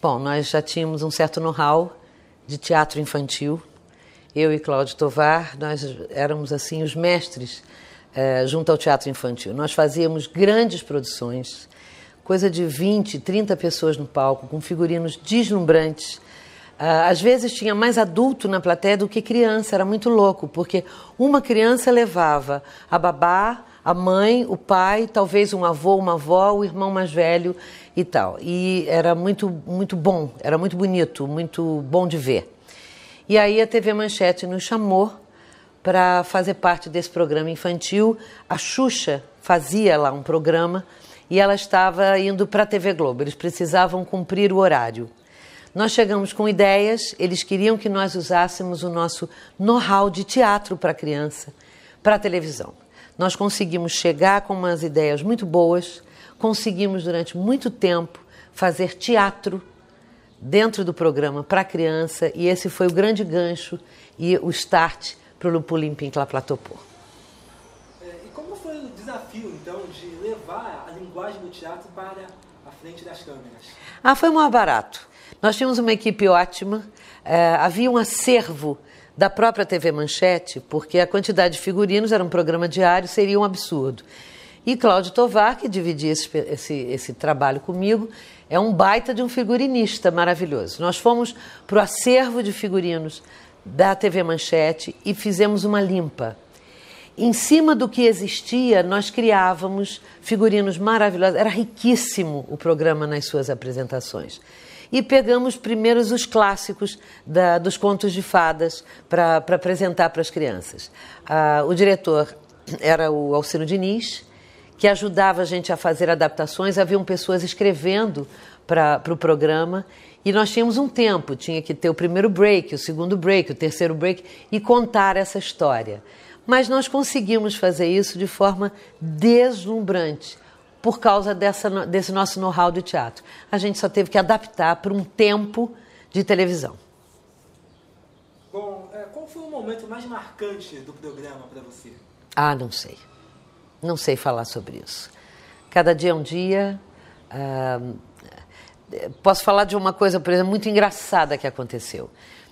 Bom, nós já tínhamos um certo know-how de teatro infantil. Eu e Cláudio Tovar, nós éramos assim os mestres eh, junto ao teatro infantil. Nós fazíamos grandes produções, coisa de 20, 30 pessoas no palco, com figurinos deslumbrantes. Ah, às vezes tinha mais adulto na plateia do que criança, era muito louco, porque uma criança levava a babá, a mãe, o pai, talvez um avô, uma avó, o irmão mais velho e tal. E era muito, muito bom, era muito bonito, muito bom de ver. E aí a TV Manchete nos chamou para fazer parte desse programa infantil. A Xuxa fazia lá um programa e ela estava indo para a TV Globo. Eles precisavam cumprir o horário. Nós chegamos com ideias, eles queriam que nós usássemos o nosso know-how de teatro para criança, para televisão. Nós conseguimos chegar com umas ideias muito boas, conseguimos durante muito tempo fazer teatro dentro do programa para criança e esse foi o grande gancho e o start para o Lupulim Pincla Platopô. É, e como foi o desafio, então, de levar a linguagem do teatro para a frente das câmeras? Ah, foi um barato. Nós tínhamos uma equipe ótima, é, havia um acervo da própria TV Manchete, porque a quantidade de figurinos era um programa diário, seria um absurdo. E Cláudio Tovar, que dividia esse, esse, esse trabalho comigo, é um baita de um figurinista maravilhoso. Nós fomos para o acervo de figurinos da TV Manchete e fizemos uma limpa. Em cima do que existia, nós criávamos figurinos maravilhosos. Era riquíssimo o programa nas suas apresentações e pegamos primeiros os clássicos da, dos contos de fadas para apresentar para as crianças. Ah, o diretor era o Alcino Diniz, que ajudava a gente a fazer adaptações. Haviam pessoas escrevendo para o pro programa e nós tínhamos um tempo, tinha que ter o primeiro break, o segundo break, o terceiro break e contar essa história. Mas nós conseguimos fazer isso de forma deslumbrante por causa dessa, desse nosso know-how de teatro. A gente só teve que adaptar para um tempo de televisão. Bom, é, qual foi o momento mais marcante do programa para você? Ah, não sei. Não sei falar sobre isso. Cada dia é um dia. Ah, é, posso falar de uma coisa, por exemplo, muito engraçada que aconteceu.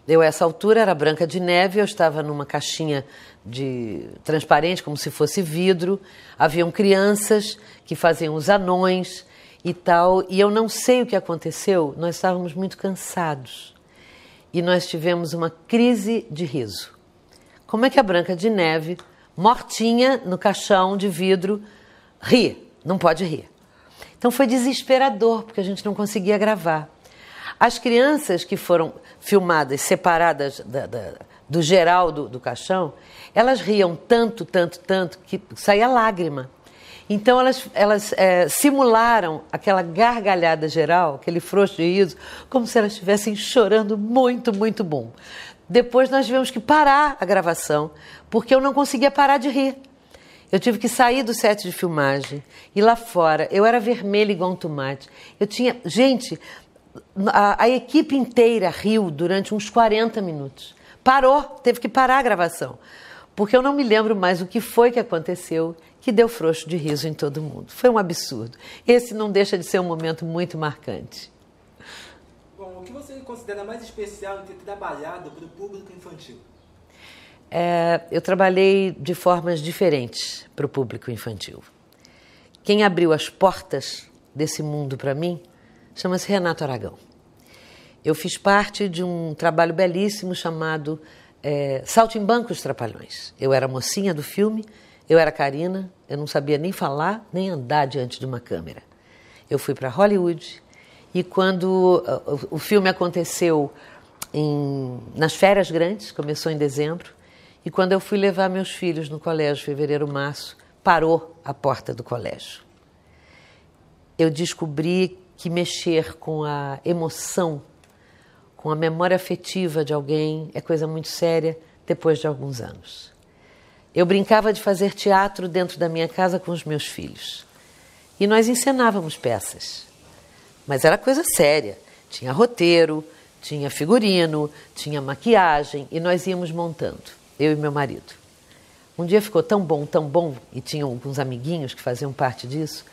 Eu, a essa altura, era Branca de Neve, eu estava numa caixinha de transparente, como se fosse vidro. Haviam crianças que faziam os anões e tal. E eu não sei o que aconteceu, nós estávamos muito cansados. E nós tivemos uma crise de riso. Como é que a Branca de Neve, mortinha no caixão de vidro, ri? Não pode rir. Então foi desesperador, porque a gente não conseguia gravar. As crianças que foram filmadas, separadas da, da, do geral do, do caixão, elas riam tanto, tanto, tanto, que saía lágrima. Então elas, elas é, simularam aquela gargalhada geral, aquele frouxo de riso, como se elas estivessem chorando muito, muito bom. Depois nós tivemos que parar a gravação, porque eu não conseguia parar de rir. Eu tive que sair do set de filmagem e lá fora eu era vermelha igual um tomate. Eu tinha, gente, a, a equipe inteira riu durante uns 40 minutos. Parou, teve que parar a gravação. Porque eu não me lembro mais o que foi que aconteceu que deu frouxo de riso em todo mundo. Foi um absurdo. Esse não deixa de ser um momento muito marcante. Bom, o que você considera mais especial em ter trabalhado para o público infantil? É, eu trabalhei de formas diferentes para o público infantil. Quem abriu as portas desse mundo para mim chama-se Renato Aragão. Eu fiz parte de um trabalho belíssimo chamado é, dos Trapalhões. Eu era mocinha do filme, eu era Karina, eu não sabia nem falar nem andar diante de uma câmera. Eu fui para Hollywood e quando uh, uh, o filme aconteceu em, nas férias grandes, começou em dezembro, e quando eu fui levar meus filhos no colégio, fevereiro, março, parou a porta do colégio. Eu descobri que mexer com a emoção, com a memória afetiva de alguém é coisa muito séria depois de alguns anos. Eu brincava de fazer teatro dentro da minha casa com os meus filhos. E nós encenávamos peças. Mas era coisa séria. Tinha roteiro, tinha figurino, tinha maquiagem e nós íamos montando, eu e meu marido. Um dia ficou tão bom, tão bom, e tinham alguns amiguinhos que faziam parte disso,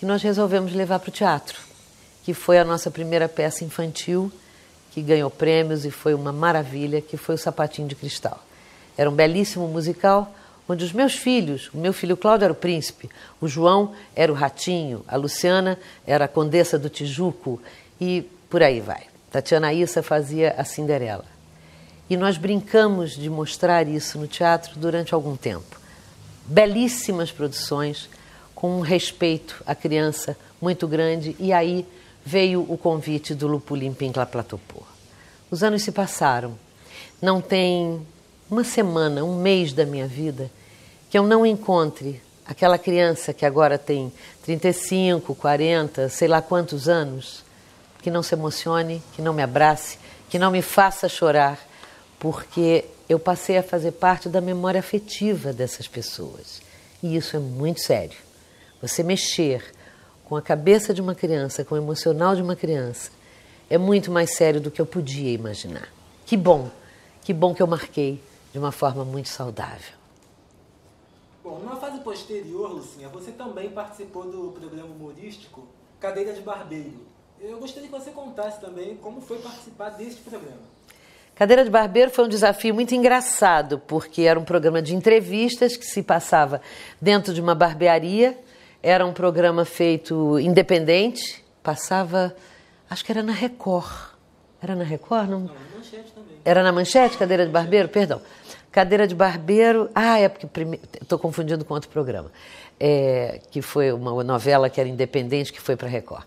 que nós resolvemos levar para o teatro que foi a nossa primeira peça infantil, que ganhou prêmios e foi uma maravilha, que foi o Sapatinho de Cristal. Era um belíssimo musical onde os meus filhos, o meu filho Cláudio era o príncipe, o João era o ratinho, a Luciana era a condessa do Tijuco e por aí vai. Tatiana Issa fazia a Cinderela. E nós brincamos de mostrar isso no teatro durante algum tempo. Belíssimas produções, com um respeito à criança muito grande, e aí veio o convite do Lupulim Pinkla Platopor. Os anos se passaram. Não tem uma semana, um mês da minha vida que eu não encontre aquela criança que agora tem 35, 40, sei lá quantos anos, que não se emocione, que não me abrace, que não me faça chorar, porque eu passei a fazer parte da memória afetiva dessas pessoas. E isso é muito sério. Você mexer com a cabeça de uma criança, com o emocional de uma criança, é muito mais sério do que eu podia imaginar. Que bom, que bom que eu marquei de uma forma muito saudável. Bom, numa fase posterior, Lucinha, você também participou do programa humorístico Cadeira de Barbeiro. Eu gostaria que você contasse também como foi participar deste programa. Cadeira de Barbeiro foi um desafio muito engraçado, porque era um programa de entrevistas que se passava dentro de uma barbearia era um programa feito independente, passava, acho que era na Record. Era na Record? Não, não na Manchete também. Era na Manchete, Cadeira de Barbeiro? Perdão. Cadeira de Barbeiro. Ah, é porque. Estou confundindo com outro programa. É, que foi uma novela que era independente, que foi para Record.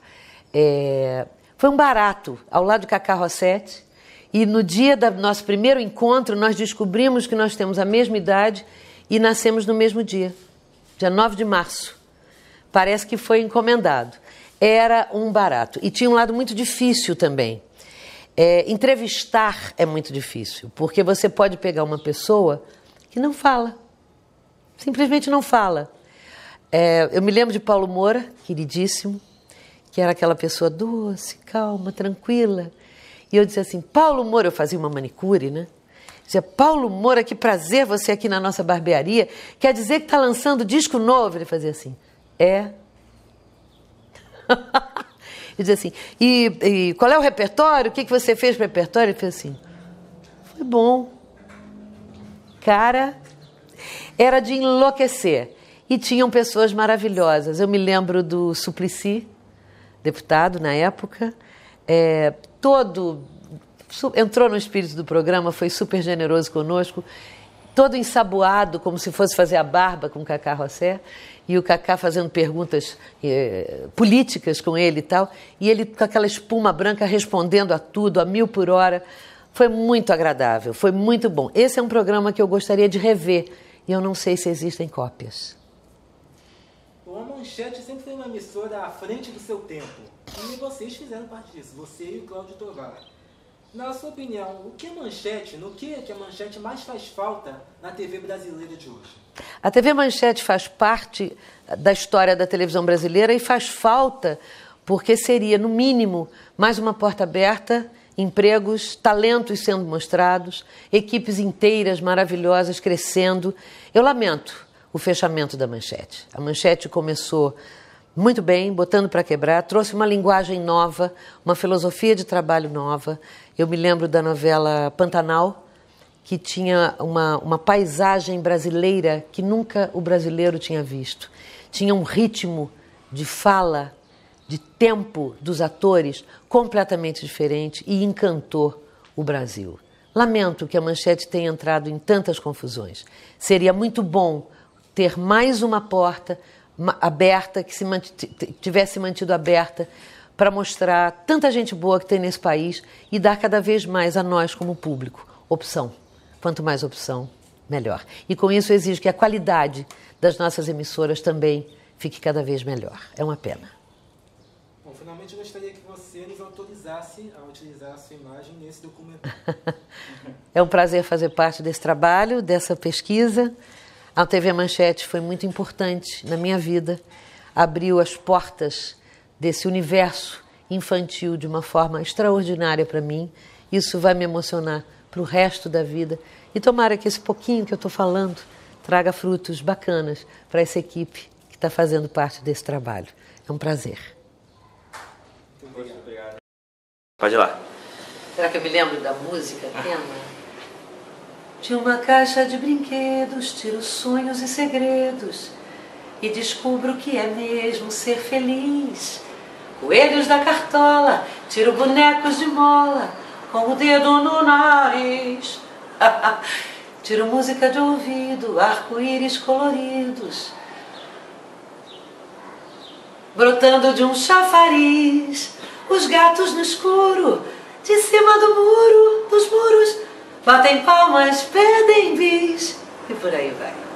É, foi um barato, ao lado de Cacá Rossetti. E no dia do nosso primeiro encontro, nós descobrimos que nós temos a mesma idade e nascemos no mesmo dia, dia 9 de março parece que foi encomendado. Era um barato. E tinha um lado muito difícil também. É, entrevistar é muito difícil, porque você pode pegar uma pessoa que não fala, simplesmente não fala. É, eu me lembro de Paulo Moura, queridíssimo, que era aquela pessoa doce, calma, tranquila. E eu dizia assim: Paulo Moura, eu fazia uma manicure, né? Dizia, Paulo Moura, que prazer você aqui na nossa barbearia. Quer dizer que está lançando disco novo? Ele fazia assim. É. e diz assim, e, e, qual é o repertório? O que, que você fez para o repertório? Ele fez assim, foi bom. Cara, era de enlouquecer. E tinham pessoas maravilhosas. Eu me lembro do Suplicy, deputado na época, é, todo entrou no espírito do programa, foi super generoso conosco todo ensaboado, como se fosse fazer a barba com o Cacá Rossé, e o Cacá fazendo perguntas eh, políticas com ele e tal, e ele com aquela espuma branca respondendo a tudo, a mil por hora. Foi muito agradável, foi muito bom. Esse é um programa que eu gostaria de rever, e eu não sei se existem cópias. A Manchete sempre foi uma emissora à frente do seu tempo. E vocês fizeram parte disso, você e o Cláudio Tovar. Na sua opinião, o que é manchete, no que, é que a manchete mais faz falta na TV brasileira de hoje? A TV Manchete faz parte da história da televisão brasileira e faz falta porque seria, no mínimo, mais uma porta aberta, empregos, talentos sendo mostrados, equipes inteiras maravilhosas crescendo. Eu lamento o fechamento da Manchete. A Manchete começou muito bem, botando para quebrar, trouxe uma linguagem nova, uma filosofia de trabalho nova. Eu me lembro da novela Pantanal, que tinha uma, uma paisagem brasileira que nunca o brasileiro tinha visto. Tinha um ritmo de fala, de tempo dos atores completamente diferente e encantou o Brasil. Lamento que a manchete tenha entrado em tantas confusões. Seria muito bom ter mais uma porta aberta, que se mant tivesse mantido aberta para mostrar tanta gente boa que tem nesse país e dar cada vez mais a nós como público opção. Quanto mais opção, melhor. E com isso exijo que a qualidade das nossas emissoras também fique cada vez melhor. É uma pena. Bom, finalmente eu gostaria que você nos autorizasse a utilizar a sua imagem nesse documentário. é um prazer fazer parte desse trabalho, dessa pesquisa. A TV Manchete foi muito importante na minha vida, abriu as portas desse universo infantil de uma forma extraordinária para mim. Isso vai me emocionar para o resto da vida. E tomara que esse pouquinho que eu estou falando traga frutos bacanas para essa equipe que está fazendo parte desse trabalho. É um prazer. Pode ir lá. Será que eu me lembro da música, tema? De uma caixa de brinquedos tiro sonhos e segredos e descubro que é mesmo ser feliz. Coelhos da cartola, tiro bonecos de mola com o dedo no nariz. tiro música de ouvido, arco-íris coloridos brotando de um chafariz. Os gatos no escuro, de cima do muro, dos muros Batem palmas, pedem bis e por aí vai.